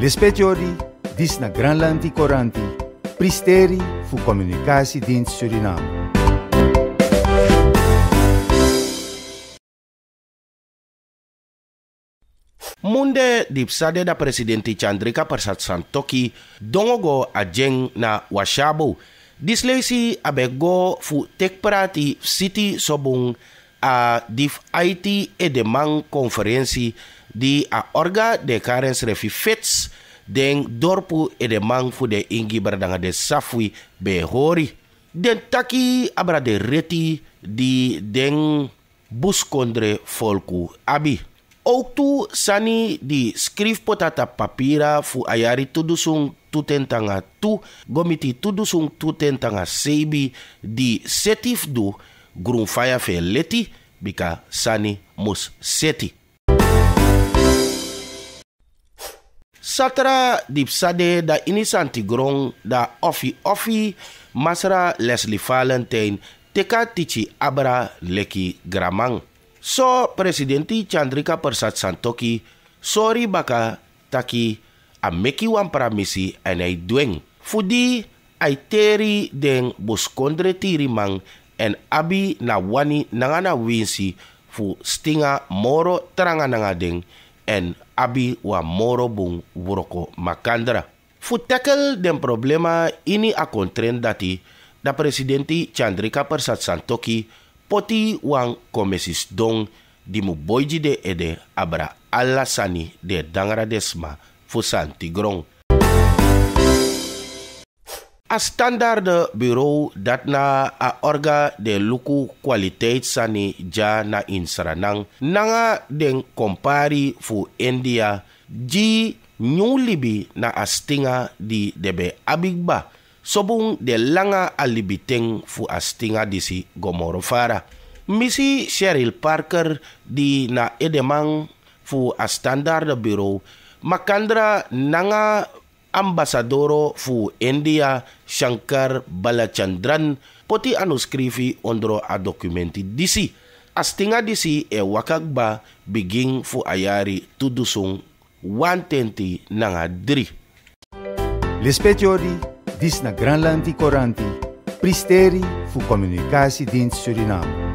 Lispetjori, dis na Koranti, pristeri fu din Suriname. munde di psade da presidenti Chandrika Persat Santoki dongogo ajeng na washabo. Dislesi abego fu tek siti sobung a dif IT edemang konferensi di a orga de karens refi fits den dorpu e de mangfu de ingi berdanga de safwi behori den taki abra de reti di den buskondre folku abi ook tu sani di potata papira fu ayari tudusung tuten tu gomiti tudusung tuten tanga seibi di setif du grunfaya fe leti bika sani mus seti Satra dipsade da inisanti grong da offi offi masra Leslie Valentine teka tichi abra leki gramang. So presidenti Chandrika Persat Santoki sorry baka taki ameki wan pramisi en dueng. Fudi Aiteri teri den boskondre tirimang en abi na wani nangana winsi fu stinga moro teranga nanga en abi wa moro bun woroko makandra. Fu tekel den problema ini a kontren dati da presidenti Chandrika Persat Santoki poti wang komesis dong di mu boyji de ede abra alasani de dangra desma fu santi A standard bureau dat na a orga de luku kwaliteit sani ja na in nanga den kompari fu India ji nyu libi na astinga di debe abigba sobung de langa alibiteng fu Astinga stinga disi Gomorofara. fara. Misi Cheryl Parker di na edemang fu a standard bureau makandra nanga ambassadoro fu India Shankar Balachandran poti anuskrivi ondro a dokumenti disi. Astinga disi e wakagba biging fu ayari tudusung 120 nanga 3. Lespetiori, dis na Granlandi Koranti pristeri fu communicatiedienst Suriname.